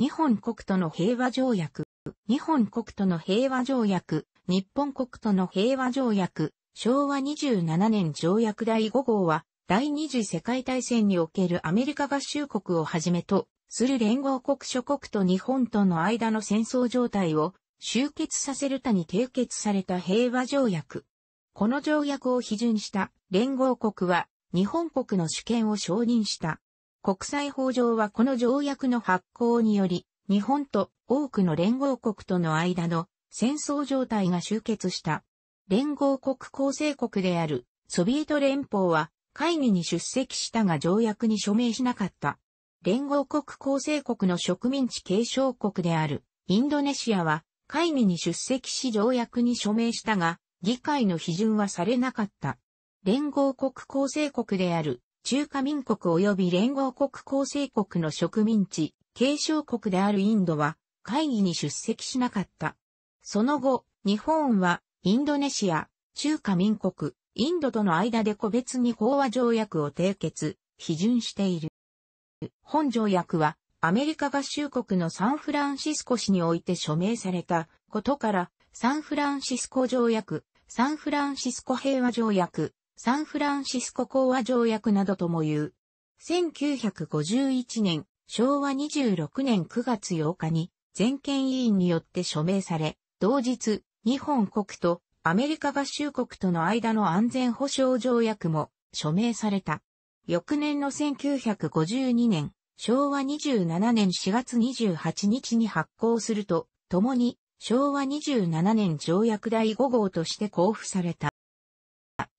日本国との平和条約、日本国との平和条約、日本国との平和条約、昭和27年条約第5号は、第二次世界大戦におけるアメリカ合衆国をはじめとする連合国諸国と日本との間の戦争状態を終結させるたに締結された平和条約。この条約を批准した連合国は日本国の主権を承認した。国際法上はこの条約の発効により、日本と多くの連合国との間の戦争状態が終結した。連合国構成国であるソビエト連邦は会議に出席したが条約に署名しなかった。連合国構成国の植民地継承国であるインドネシアは会議に出席し条約に署名したが議会の批准はされなかった。連合国構成国である中華民国及び連合国構成国の植民地、継承国であるインドは会議に出席しなかった。その後、日本はインドネシア、中華民国、インドとの間で個別に法和条約を締結、批准している。本条約はアメリカ合衆国のサンフランシスコ市において署名されたことから、サンフランシスコ条約、サンフランシスコ平和条約、サンフランシスコ講和条約などとも言う。1951年、昭和26年9月8日に、全権委員によって署名され、同日、日本国とアメリカ合衆国との間の安全保障条約も署名された。翌年の1952年、昭和27年4月28日に発行すると、共に昭和27年条約第5号として交付された。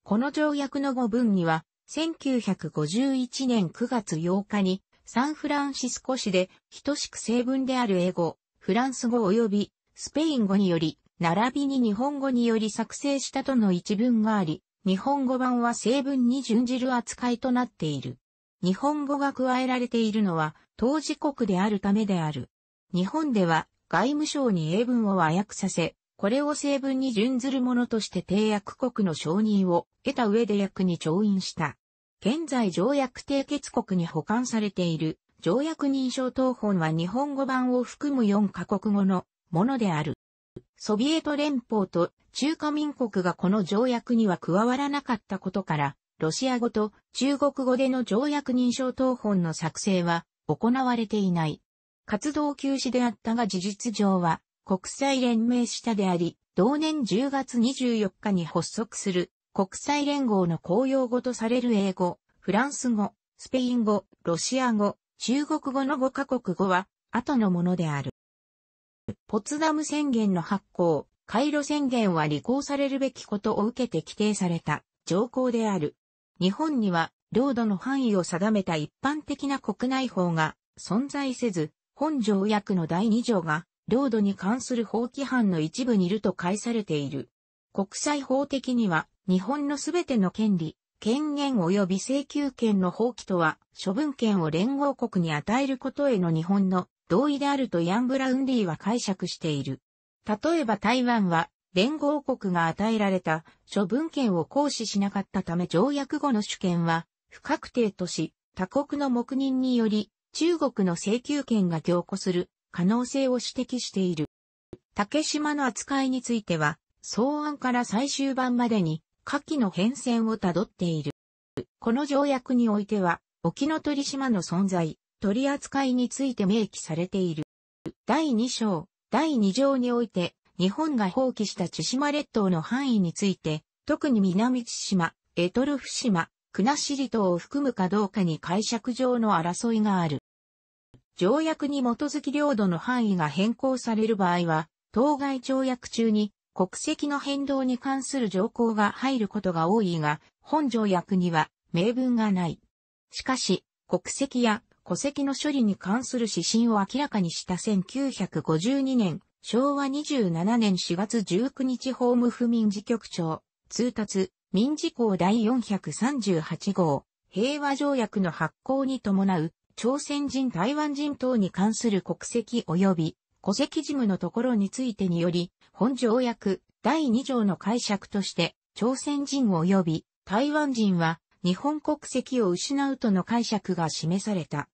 この条約の語文には、1951年9月8日に、サンフランシスコ市で、等しく成文である英語、フランス語及び、スペイン語により、並びに日本語により作成したとの一文があり、日本語版は成文に準じる扱いとなっている。日本語が加えられているのは、当事国であるためである。日本では、外務省に英文を和訳させ、これを成分に準ずるものとして締約国の承認を得た上で役に調印した。現在条約締結国に保管されている条約認証等本は日本語版を含む4カ国語のものである。ソビエト連邦と中華民国がこの条約には加わらなかったことから、ロシア語と中国語での条約認証等本の作成は行われていない。活動休止であったが事実上は国際連盟下であり、同年10月24日に発足する国際連合の公用語とされる英語、フランス語、スペイン語、ロシア語、中国語の5カ国語は後のものである。ポツダム宣言の発行、回路宣言は履行されるべきことを受けて規定された条項である。日本には領土の範囲を定めた一般的な国内法が存在せず、本条約の第2条が領土に関する法規範の一部にいると解されている。国際法的には、日本のすべての権利、権限及び請求権の放棄とは、処分権を連合国に与えることへの日本の同意であるとヤン・ブラウンリーは解釈している。例えば台湾は、連合国が与えられた処分権を行使しなかったため条約後の主権は不確定とし、他国の黙認により中国の請求権が強固する可能性を指摘している。竹島の扱いについては、草案から最終版までに、下記の変遷をたどっている。この条約においては、沖ノ鳥島の存在、取り扱いについて明記されている。第2章、第2条において、日本が放棄した千島列島の範囲について、特に南千島、エトルフ島、国後島を含むかどうかに解釈上の争いがある。条約に基づき領土の範囲が変更される場合は、当該条約中に国籍の変動に関する条項が入ることが多いが、本条約には明文がない。しかし、国籍や戸籍の処理に関する指針を明らかにした1952年、昭和27年4月19日法務府民事局長、通達、民事項第438号、平和条約の発行に伴う朝鮮人台湾人等に関する国籍及び戸籍事務のところについてにより、本条約第2条の解釈として、朝鮮人及び台湾人は日本国籍を失うとの解釈が示された。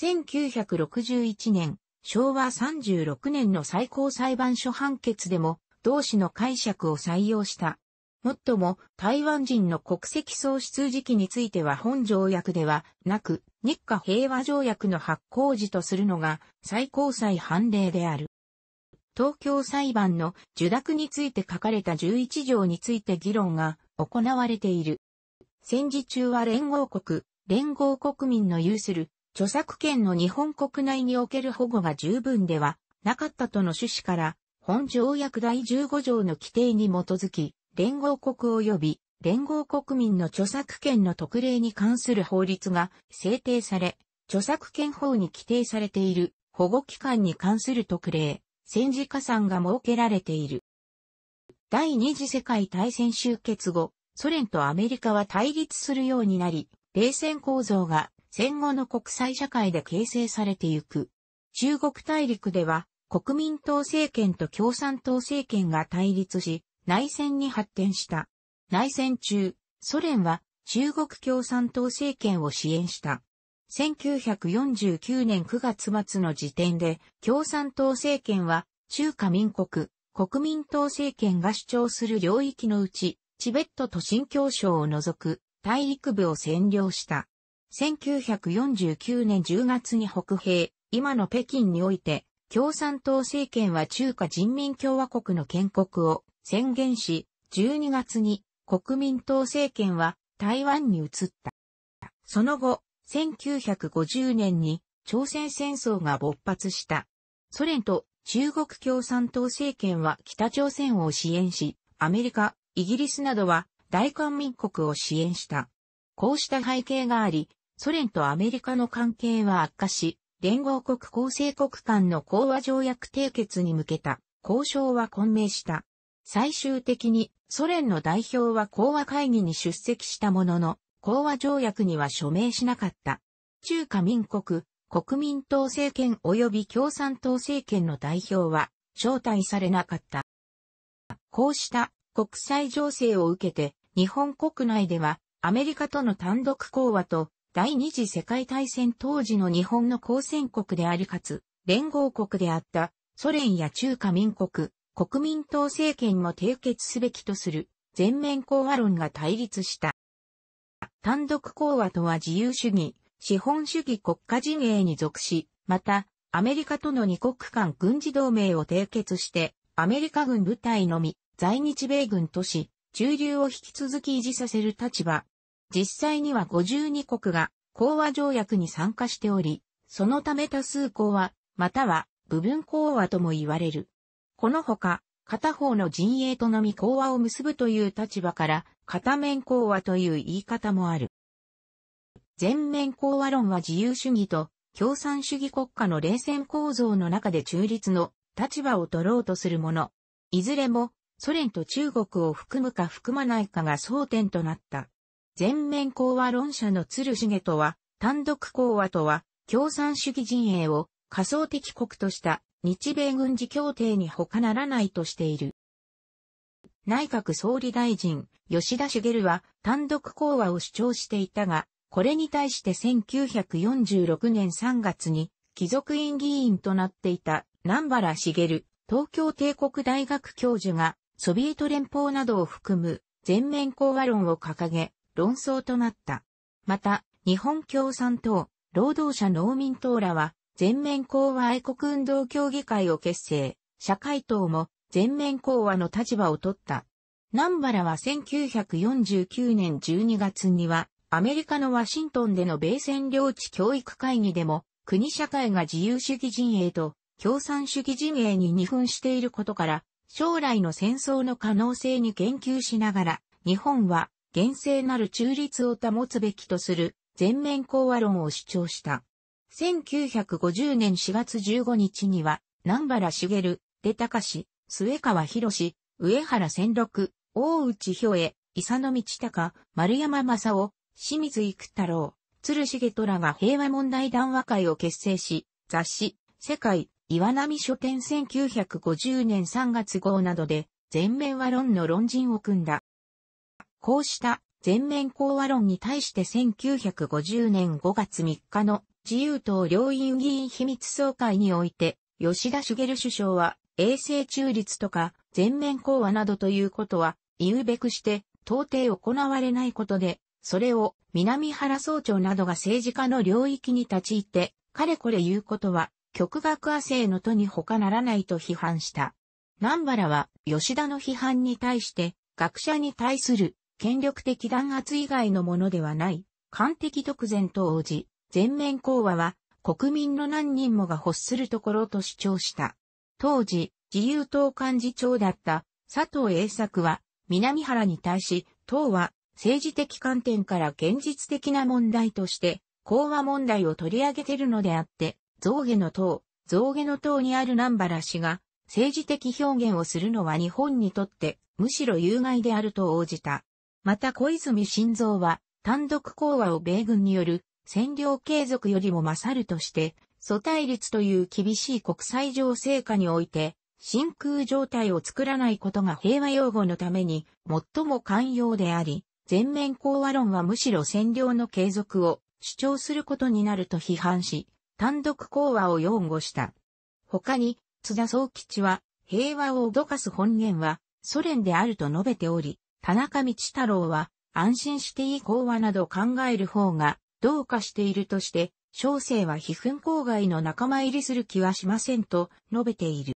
1961年、昭和36年の最高裁判所判決でも、同氏の解釈を採用した。もっとも、台湾人の国籍喪失時期については本条約ではなく、日華平和条約の発行時とするのが最高裁判例である。東京裁判の受諾について書かれた11条について議論が行われている。戦時中は連合国、連合国民の有する著作権の日本国内における保護が十分ではなかったとの趣旨から、本条約第15条の規定に基づき、連合国及び連合国民の著作権の特例に関する法律が制定され、著作権法に規定されている保護期間に関する特例、戦時加算が設けられている。第二次世界大戦終結後、ソ連とアメリカは対立するようになり、冷戦構造が戦後の国際社会で形成されてゆく。中国大陸では国民党政権と共産党政権が対立し、内戦に発展した。内戦中、ソ連は中国共産党政権を支援した。1949年9月末の時点で共産党政権は中華民国、国民党政権が主張する領域のうち、チベットと新疆省を除く大陸部を占領した。1949年10月に北平、今の北京において、共産党政権は中華人民共和国の建国を宣言し、12月に国民党政権は台湾に移った。その後、1950年に朝鮮戦争が勃発した。ソ連と中国共産党政権は北朝鮮を支援し、アメリカ、イギリスなどは大韓民国を支援した。こうした背景があり、ソ連とアメリカの関係は悪化し、連合国構成国間の講和条約締結に向けた交渉は混迷した。最終的にソ連の代表は講和会議に出席したものの、講和条約には署名しなかった。中華民国、国民党政権及び共産党政権の代表は招待されなかった。こうした国際情勢を受けて、日本国内ではアメリカとの単独講和と第二次世界大戦当時の日本の交戦国でありかつ、連合国であったソ連や中華民国、国民党政権も締結すべきとする全面講和論が対立した。単独講和とは自由主義、資本主義国家陣営に属し、また、アメリカとの二国間軍事同盟を締結して、アメリカ軍部隊のみ、在日米軍とし、中流を引き続き維持させる立場。実際には52国が講和条約に参加しており、そのため多数講和、または部分講和とも言われる。このほか、片方の陣営とのみ講和を結ぶという立場から、片面講和という言い方もある。全面講和論は自由主義と共産主義国家の冷戦構造の中で中立の立場を取ろうとするもの。いずれもソ連と中国を含むか含まないかが争点となった。全面講和論者の鶴重とは単独講和とは共産主義陣営を仮想的国とした日米軍事協定に他ならないとしている。内閣総理大臣、吉田茂は単独講和を主張していたが、これに対して1946年3月に貴族院議員となっていた南原茂、東京帝国大学教授がソビエト連邦などを含む全面講和論を掲げ、論争となった。また、日本共産党、労働者農民党らは全面講和愛国運動協議会を結成、社会党も全面講和の立場を取った。南原は1949年12月には、アメリカのワシントンでの米占領地教育会議でも、国社会が自由主義陣営と共産主義陣営に二分していることから、将来の戦争の可能性に言及しながら、日本は厳正なる中立を保つべきとする全面講和論を主張した。1950年4月15日には、南原茂、出隆、末川博、上原千六、大内兵衛、伊佐野道隆、丸山正夫、清水育太郎、鶴重虎が平和問題談話会を結成し、雑誌、世界、岩波書店1950年3月号などで、全面和論の論人を組んだ。こうした全面講和論に対して1950年5月3日の自由党両院議員秘密総会において、吉田茂首相は、衛星中立とか、全面講和などということは、言うべくして、到底行われないことで、それを、南原総長などが政治家の領域に立ち入って、かれこれ言うことは、極学亜生のとに他ならないと批判した。南原は、吉田の批判に対して、学者に対する、権力的弾圧以外のものではない、官的独善と応じ、全面講和は国民の何人もが欲するところと主張した。当時、自由党幹事長だった佐藤栄作は南原に対し、党は政治的観点から現実的な問題として、講和問題を取り上げているのであって、象牙の党、象牙の党にある南原氏が政治的表現をするのは日本にとってむしろ有害であると応じた。また小泉晋三は単独講和を米軍による占領継続よりも勝るとして、素対立という厳しい国際情勢下において、真空状態を作らないことが平和擁護のために最も寛容であり、全面講和論はむしろ占領の継続を主張することになると批判し、単独講和を擁護した。他に、津田総吉は、平和を脅かす本源はソ連であると述べており、田中道太郎は安心していい講和など考える方がどうかしているとして、小生は非紛郊外の仲間入りする気はしませんと述べている。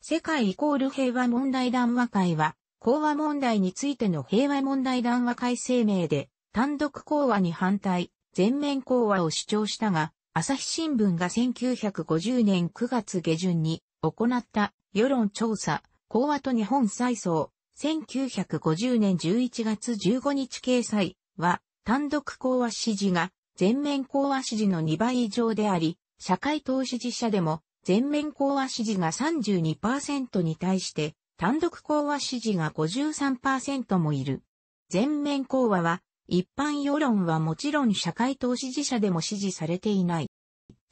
世界イコール平和問題談話会は、講和問題についての平和問題談話会声明で、単独講和に反対、全面講和を主張したが、朝日新聞が1950年9月下旬に行った世論調査、講和と日本再創、1950年11月15日掲載は、単独講和支持が全面講和支持の2倍以上であり、社会投支持者でも全面講和支持が32%に対して、単独講和支持が53%もいる。全面講和は、一般世論はもちろん社会投支持者でも支持されていない。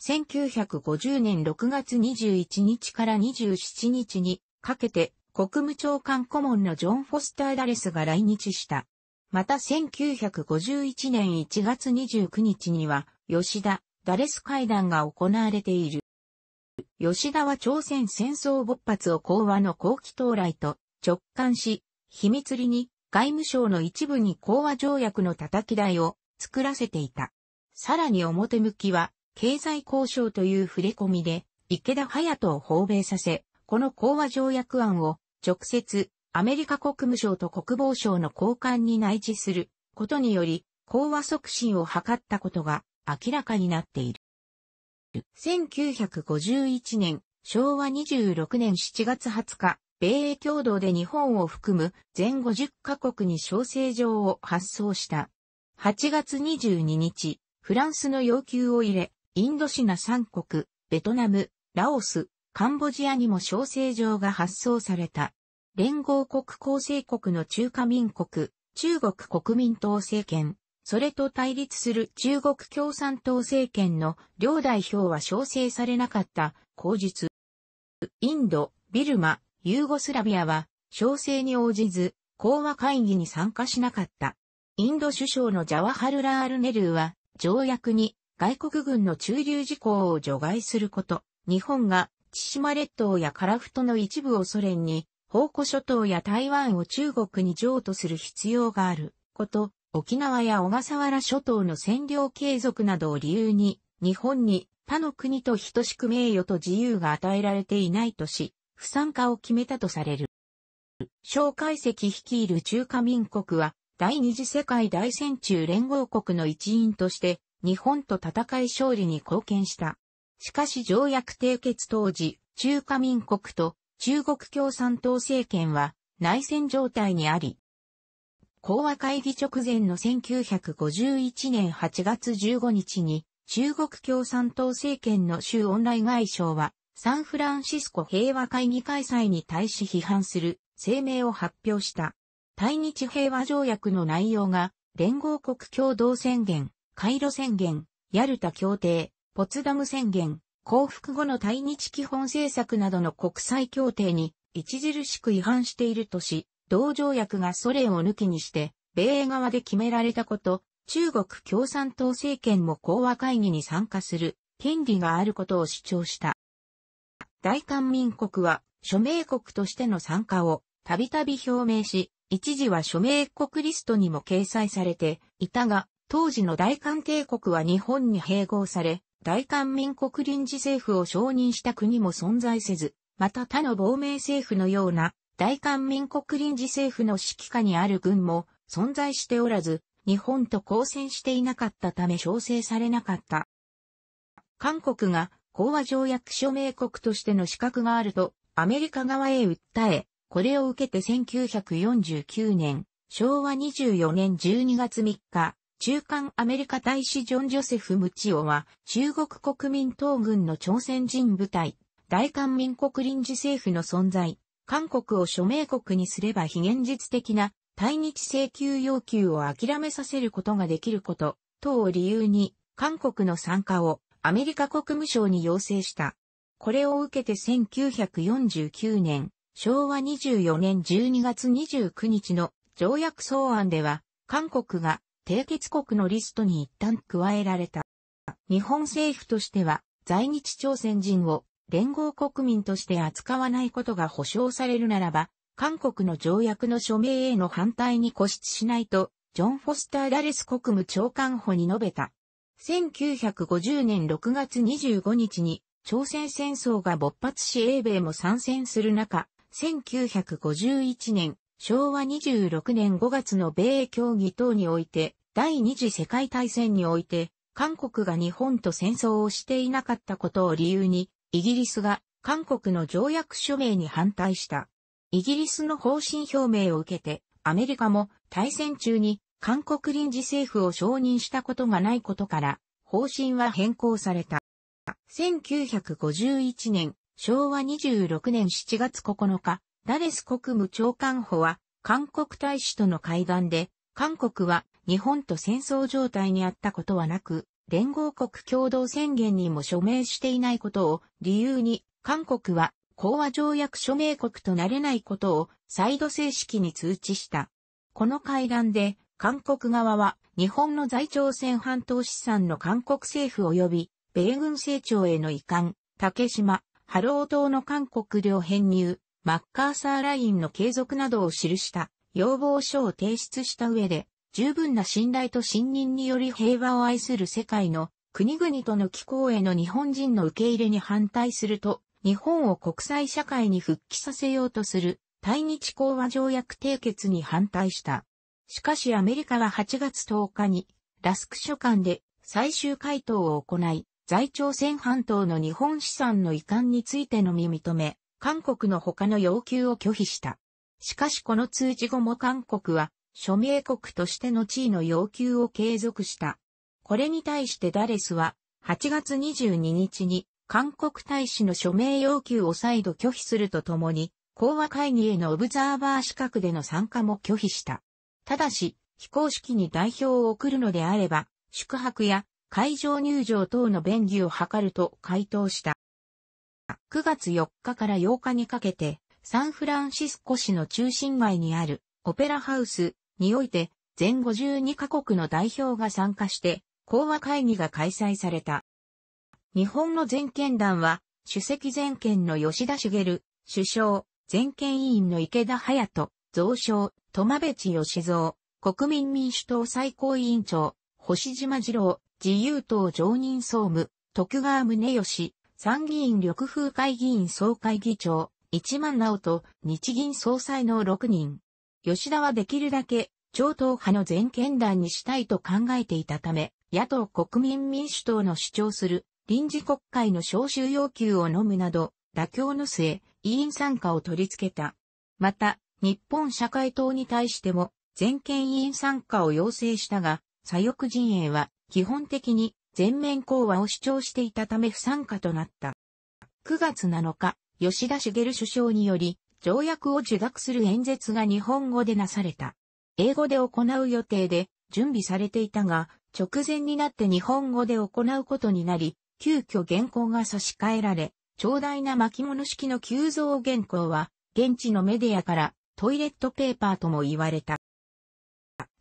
1950年6月21日から27日にかけて国務長官顧問のジョン・フォスター・ダレスが来日した。また1951年1月29日には、吉田、ダレス会談が行われている。吉田は朝鮮戦争勃発を講和の後期到来と直感し、秘密裏に外務省の一部に講和条約の叩き台を作らせていた。さらに表向きは経済交渉という触れ込みで池田隼人を訪米させ、この講和条約案を直接アメリカ国務省と国防省の交換に内置することにより、講和促進を図ったことが明らかになっている。1951年、昭和26年7月20日、米英共同で日本を含む全50カ国に招請状を発送した。8月22日、フランスの要求を入れ、インドシナ3国、ベトナム、ラオス、カンボジアにも招請状が発送された。連合国構成国の中華民国、中国国民党政権、それと対立する中国共産党政権の両代表は招請されなかった口述。インド、ビルマ、ユーゴスラビアは招請に応じず、講和会議に参加しなかった。インド首相のジャワハルラール・ネルーは、条約に外国軍の駐留事項を除外すること、日本が千島列島や樺太の一部をソ連に宝庫諸島や台湾を中国に譲渡する必要があること、沖縄や小笠原諸島の占領継続などを理由に、日本に他の国と等しく名誉と自由が与えられていないとし、不参加を決めたとされる。蒋介石率いる中華民国は、第二次世界大戦中連合国の一員として、日本と戦い勝利に貢献した。しかし条約締結当時、中華民国と中国共産党政権は内戦状態にあり、講和会議直前の1951年8月15日に中国共産党政権の州オンライン外相はサンフランシスコ平和会議開催に対し批判する声明を発表した。対日平和条約の内容が連合国共同宣言、カイロ宣言、ヤルタ協定、ポツダム宣言、降伏後の対日基本政策などの国際協定に著しく違反しているとし、同条約がソ連を抜きにして、米側で決められたこと、中国共産党政権も講和会議に参加する権利があることを主張した。大韓民国は署名国としての参加をたびたび表明し、一時は署名国リストにも掲載されていたが、当時の大韓帝国は日本に併合され、大韓民国臨時政府を承認した国も存在せず、また他の亡命政府のような大韓民国臨時政府の指揮下にある軍も存在しておらず、日本と交戦していなかったため調整されなかった。韓国が講和条約署名国としての資格があるとアメリカ側へ訴え、これを受けて1949年、昭和24年12月3日、中間アメリカ大使ジョン・ジョセフ・ムチオは、中国国民党軍の朝鮮人部隊、大韓民国臨時政府の存在、韓国を署名国にすれば非現実的な対日請求要求を諦めさせることができること、等を理由に、韓国の参加をアメリカ国務省に要請した。これを受けて1949年、昭和24年12月29日の条約草案では、韓国が締結国のリストに一旦加えられた。日本政府としては、在日朝鮮人を連合国民として扱わないことが保障されるならば、韓国の条約の署名への反対に固執しないと、ジョン・フォスター・ダレス国務長官補に述べた。1950年6月25日に朝鮮戦争が勃発し英米も参戦する中、1951年、昭和26年5月の米英協議等において、第二次世界大戦において、韓国が日本と戦争をしていなかったことを理由に、イギリスが韓国の条約署名に反対した。イギリスの方針表明を受けて、アメリカも大戦中に韓国臨時政府を承認したことがないことから、方針は変更された。1951年、昭和26年7月9日、ダレス国務長官補は、韓国大使との会談で、韓国は日本と戦争状態にあったことはなく、連合国共同宣言にも署名していないことを理由に、韓国は講和条約署名国となれないことを再度正式に通知した。この会談で、韓国側は日本の在朝鮮半島資産の韓国政府及び米軍成長への移管、竹島、ハロー島の韓国領編入、マッカーサーラインの継続などを記した要望書を提出した上で、十分な信頼と信任により平和を愛する世界の国々との気候への日本人の受け入れに反対すると、日本を国際社会に復帰させようとする対日講和条約締結に反対した。しかしアメリカは8月10日にラスク書館で最終回答を行い、在朝鮮半島の日本資産の遺憾についてのみ認め、韓国の他の要求を拒否した。しかしこの通知後も韓国は署名国としての地位の要求を継続した。これに対してダレスは、8月22日に、韓国大使の署名要求を再度拒否するとともに、講和会議へのオブザーバー資格での参加も拒否した。ただし、非公式に代表を送るのであれば、宿泊や会場入場等の便宜を図ると回答した。9月4日から8日にかけて、サンフランシスコ市の中心街にあるオペラハウスにおいて、全52カ国の代表が参加して、講和会議が開催された。日本の全権団は、主席全権の吉田茂、首相、全権委員の池田隼人、蔵相、戸間別義蔵、国民民主党最高委員長、星島次郎、自由党常任総務、徳川宗義、参議院緑風会議員総会議長、一万直と日銀総裁の6人。吉田はできるだけ超党派の全権団にしたいと考えていたため、野党国民民主党の主張する臨時国会の招集要求を飲むなど、妥協の末、委員参加を取り付けた。また、日本社会党に対しても、全権委員参加を要請したが、左翼陣営は基本的に全面講和を主張していたため不参加となった。9月7日、吉田茂首相により、条約を受諾する演説が日本語でなされた。英語で行う予定で準備されていたが、直前になって日本語で行うことになり、急遽原稿が差し替えられ、長大な巻物式の急増原稿は、現地のメディアからトイレットペーパーとも言われた。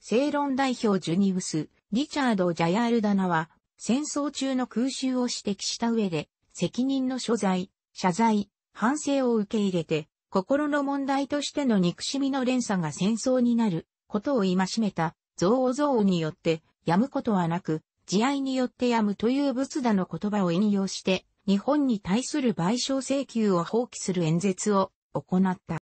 正論代表ジュニウス、リチャード・ジャヤールダナは、戦争中の空襲を指摘した上で、責任の所在、謝罪、反省を受け入れて、心の問題としての憎しみの連鎖が戦争になることを戒めた、憎悪憎悪によってやむことはなく、慈愛によってやむという仏陀の言葉を引用して、日本に対する賠償請求を放棄する演説を行った。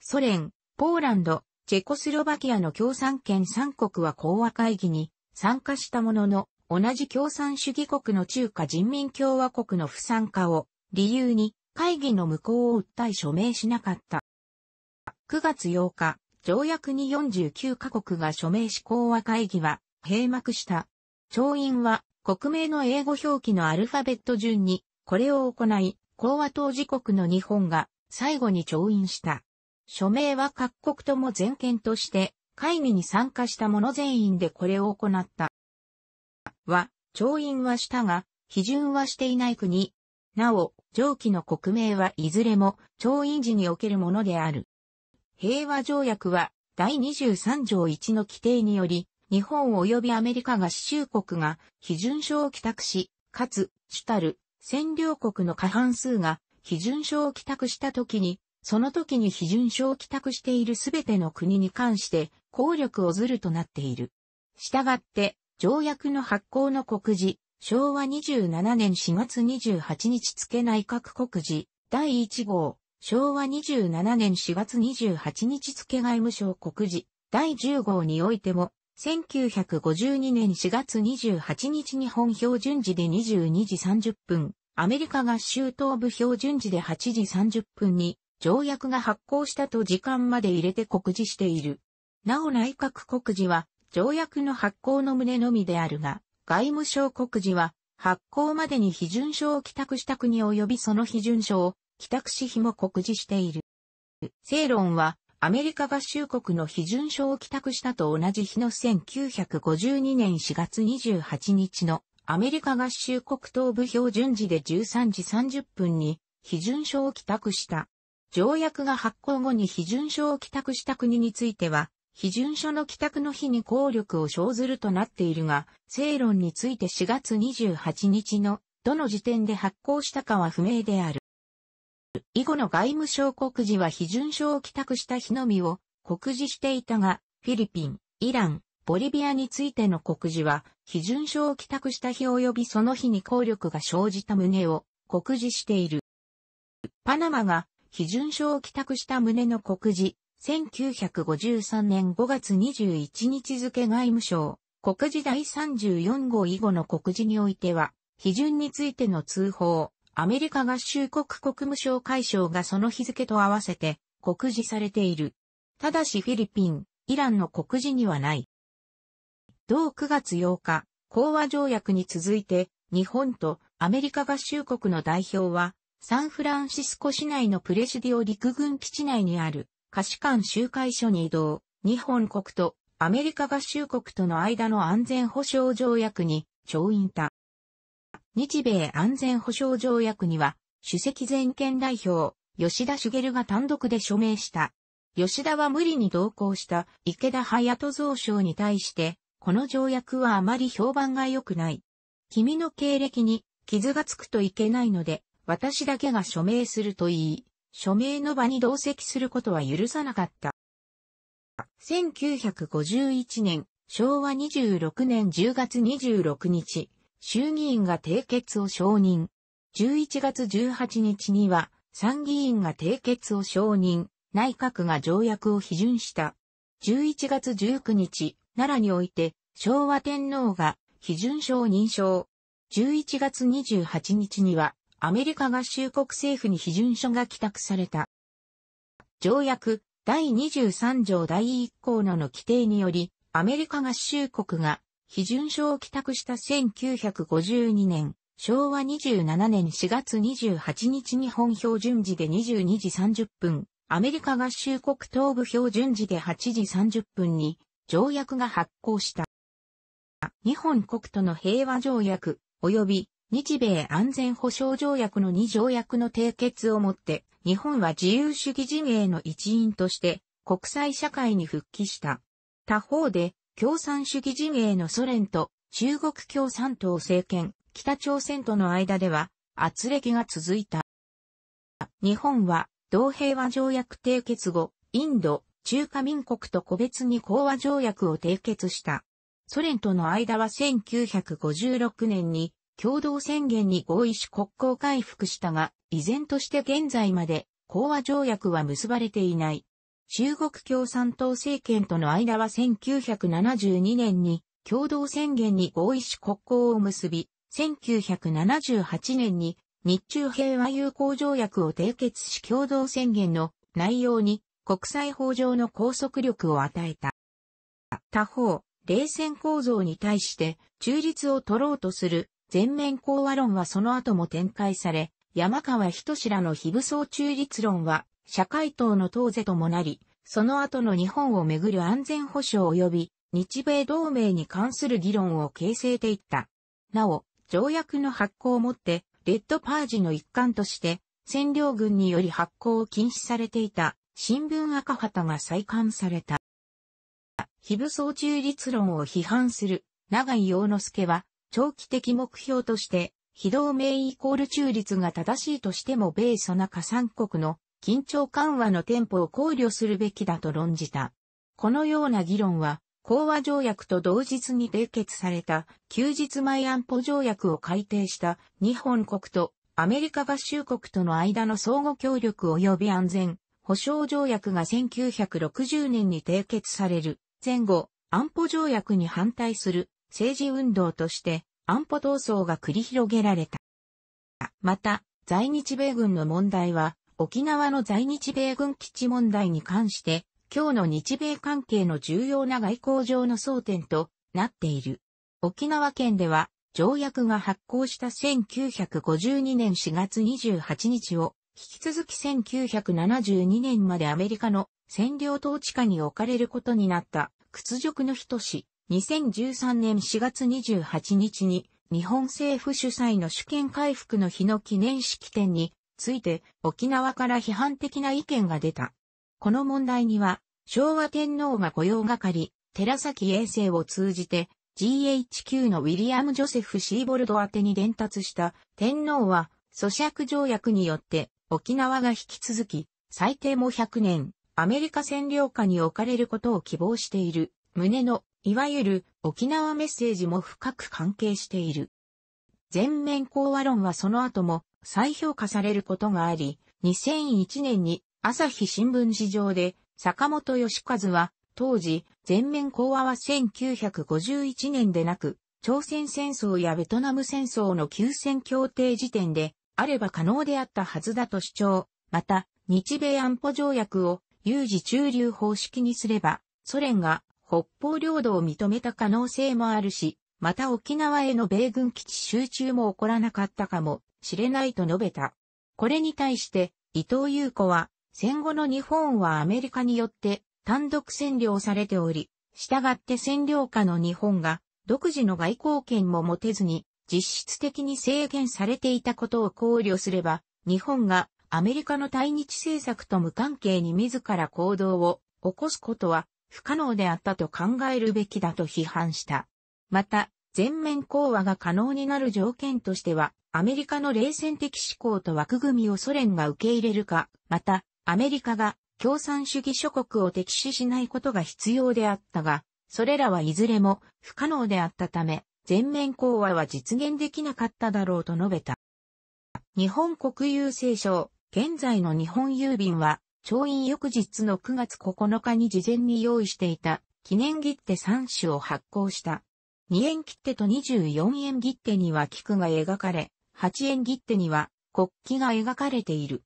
ソ連、ポーランド、チェコスロバキアの共産圏三国は講和会議に参加したものの、同じ共産主義国の中華人民共和国の不参加を理由に会議の無効を訴え署名しなかった。9月8日、条約に49カ国が署名し講和会議は閉幕した。調印は国名の英語表記のアルファベット順にこれを行い、講和当事国の日本が最後に調印した。署名は各国とも全権として会議に参加した者全員でこれを行った。は、調印はしたが、批准はしていない国、なお、上記の国名はいずれも、調印時におけるものである。平和条約は、第23条1の規定により、日本及びアメリカが支州国が批准書を帰宅し、かつ、主たる占領国の過半数が批准書を帰宅した時に、その時に批准書を帰宅しているすべての国に関して効力をずるとなっている。したがって、条約の発行の告示、昭和27年4月28日付内閣告示、第1号、昭和27年4月28日付外務省告示、第10号においても、1952年4月28日日本標準時で22時30分、アメリカ合衆東部標準時で8時30分に、条約が発行したと時間まで入れて告示している。なお内閣告示は、条約の発行の旨のみであるが、外務省告示は、発行までに批准書を帰宅した国及びその批准書を帰宅し日も告示している。正論は、アメリカ合衆国の批准書を帰宅したと同じ日の1952年4月28日のアメリカ合衆国東部標準時で13時30分に批准書を帰宅した。条約が発行後に批准書を帰宅した国については、批准書の帰宅の日に効力を生ずるとなっているが、正論について4月28日のどの時点で発行したかは不明である。以後の外務省告示は批准書を帰宅した日のみを告示していたが、フィリピン、イラン、ボリビアについての告示は、批准書を帰宅した日及びその日に効力が生じた旨を告示している。パナマが批准書を帰宅した旨の告示、1953年5月21日付外務省、国事第34号以後の国事においては、批准についての通報、アメリカ合衆国国務省会省がその日付と合わせて告示されている。ただしフィリピン、イランの告示にはない。同9月8日、講和条約に続いて、日本とアメリカ合衆国の代表は、サンフランシスコ市内のプレシディオ陸軍基地内にある視館集会所に移動、日本国とアメリカ合衆国との間の安全保障条約に調印た。日米安全保障条約には、主席全権代表、吉田茂が単独で署名した。吉田は無理に同行した池田隼人蔵相に対して、この条約はあまり評判が良くない。君の経歴に傷がつくといけないので、私だけが署名するといい、署名の場に同席することは許さなかった。1951年、昭和26年10月26日、衆議院が締結を承認。11月18日には、参議院が締結を承認、内閣が条約を批准した。11月19日、奈良において、昭和天皇が批准承認証。11月28日には、アメリカ合衆国政府に批准書が帰宅された。条約第23条第1項のの規定により、アメリカ合衆国が批准書を帰宅した1952年、昭和27年4月28日日本標準時で22時30分、アメリカ合衆国東部標準時で8時30分に条約が発行した。日本国との平和条約及び日米安全保障条約の2条約の締結をもって、日本は自由主義陣営の一員として国際社会に復帰した。他方で、共産主義陣営のソ連と中国共産党政権、北朝鮮との間では、圧力が続いた。日本は、同平和条約締結後、インド、中華民国と個別に講和条約を締結した。ソ連との間は1956年に共同宣言に合意し国交回復したが、依然として現在まで、講和条約は結ばれていない。中国共産党政権との間は1972年に共同宣言に合意し国交を結び、1978年に日中平和友好条約を締結し共同宣言の内容に国際法上の拘束力を与えた。他方、冷戦構造に対して中立を取ろうとする全面講和論はその後も展開され、山川仁らの非武装中立論は、社会党の党是ともなり、その後の日本をめぐる安全保障及び日米同盟に関する議論を形成でいった。なお、条約の発行をもって、レッドパージの一環として、占領軍により発行を禁止されていた新聞赤旗が再刊された。非武装中立論を批判する長井洋之助は、長期的目標として、非同盟イコール中立が正しいとしても米ソナ加三国の緊張緩和のテンポを考慮するべきだと論じた。このような議論は、講和条約と同日に締結された休日前安保条約を改定した日本国とアメリカ合衆国との間の相互協力及び安全保障条約が1960年に締結される前後安保条約に反対する政治運動として安保闘争が繰り広げられた。また、在日米軍の問題は、沖縄の在日米軍基地問題に関して、今日の日米関係の重要な外交上の争点となっている。沖縄県では、条約が発効した1952年4月28日を、引き続き1972年までアメリカの占領統治下に置かれることになった屈辱の人し、2013年4月28日に日本政府主催の主権回復の日の記念式典について沖縄から批判的な意見が出た。この問題には昭和天皇が御用係、寺崎衛星を通じて GHQ のウィリアム・ジョセフ・シーボルド宛てに伝達した天皇は咀嚼条約によって沖縄が引き続き最低も100年アメリカ占領下に置かれることを希望している旨のいわゆる沖縄メッセージも深く関係している。全面講和論はその後も再評価されることがあり、2001年に朝日新聞市上で坂本義和は当時全面講和は1951年でなく朝鮮戦争やベトナム戦争の休戦協定時点であれば可能であったはずだと主張。また日米安保条約を有事中流方式にすればソ連が北方領土を認めた可能性もあるし、また沖縄への米軍基地集中も起こらなかったかもしれないと述べた。これに対して、伊藤優子は、戦後の日本はアメリカによって単独占領されており、従って占領下の日本が独自の外交権も持てずに実質的に制限されていたことを考慮すれば、日本がアメリカの対日政策と無関係に自ら行動を起こすことは不可能であったと考えるべきだと批判した。また、全面講和が可能になる条件としては、アメリカの冷戦的思考と枠組みをソ連が受け入れるか、また、アメリカが共産主義諸国を敵視しないことが必要であったが、それらはいずれも不可能であったため、全面講和は実現できなかっただろうと述べた。日本国有聖省、現在の日本郵便は、調印翌日の9月9日に事前に用意していた記念切手3種を発行した。2円切手と24円切手には菊が描かれ、8円切手には国旗が描かれている。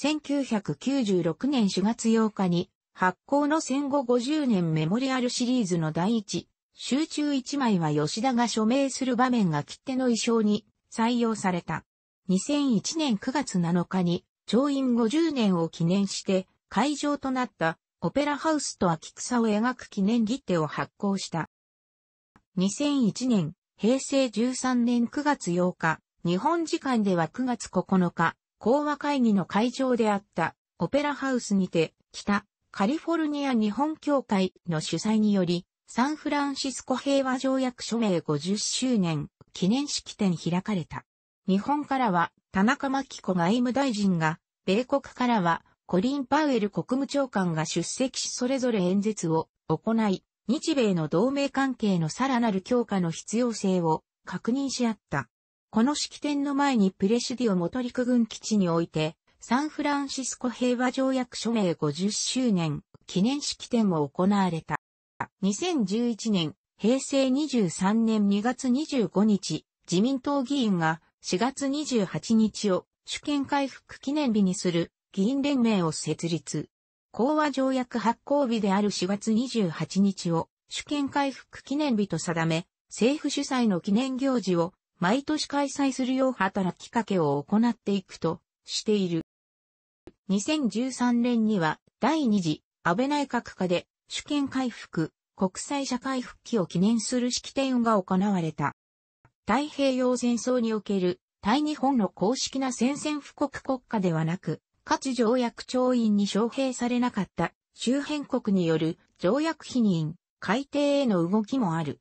1996年4月8日に発行の戦後50年メモリアルシリーズの第1、集中1枚は吉田が署名する場面が切手の衣装に採用された。2001年9月7日に調印50年を記念して会場となったオペラハウスと秋草を描く記念切手を発行した。2001年、平成13年9月8日、日本時間では9月9日、講和会議の会場であったオペラハウスにて、北カリフォルニア日本協会の主催により、サンフランシスコ平和条約署名50周年記念式典開かれた。日本からは田中真紀子外務大臣が、米国からは、コリン・パウエル国務長官が出席しそれぞれ演説を行い、日米の同盟関係のさらなる強化の必要性を確認し合った。この式典の前にプレシディオ元陸軍基地において、サンフランシスコ平和条約署名50周年記念式典も行われた。2011年、平成23年2月25日、自民党議員が4月28日を主権回復記念日にする議員連盟を設立。講和条約発行日である4月28日を主権回復記念日と定め、政府主催の記念行事を毎年開催するよう働きかけを行っていくとしている。2013年には第2次安倍内閣下で主権回復、国際社会復帰を記念する式典が行われた。太平洋戦争における対日本の公式な宣戦布告国家ではなく、かつ条約調印に招聘されなかった周辺国による条約否認、改定への動きもある。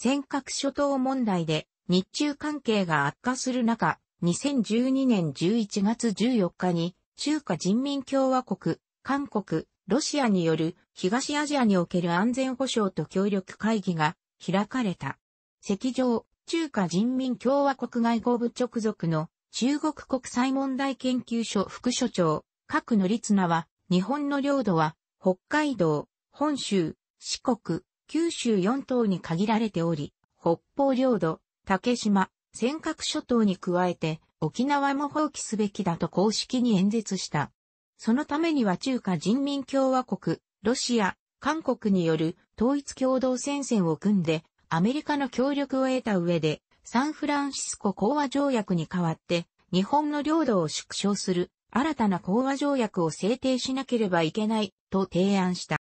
尖閣諸島問題で日中関係が悪化する中、2012年11月14日に中華人民共和国、韓国、ロシアによる東アジアにおける安全保障と協力会議が開かれた。上、中華人民共和国外交部直属の中国国際問題研究所副所長、各の立名は、日本の領土は、北海道、本州、四国、九州四島に限られており、北方領土、竹島、尖閣諸島に加えて、沖縄も放棄すべきだと公式に演説した。そのためには中華人民共和国、ロシア、韓国による統一共同戦線を組んで、アメリカの協力を得た上で、サンフランシスコ講和条約に代わって、日本の領土を縮小する新たな講和条約を制定しなければいけないと提案した。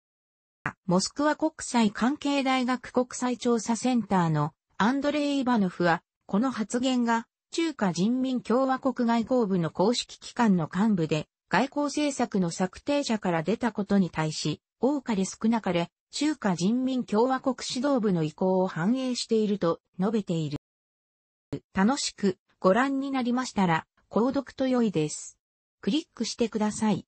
モスクワ国際関係大学国際調査センターのアンドレイ・イバノフは、この発言が中華人民共和国外交部の公式機関の幹部で、外交政策の策定者から出たことに対し、多かれ少なかれ中華人民共和国指導部の意向を反映していると述べている。楽しくご覧になりましたら、購読と良いです。クリックしてください。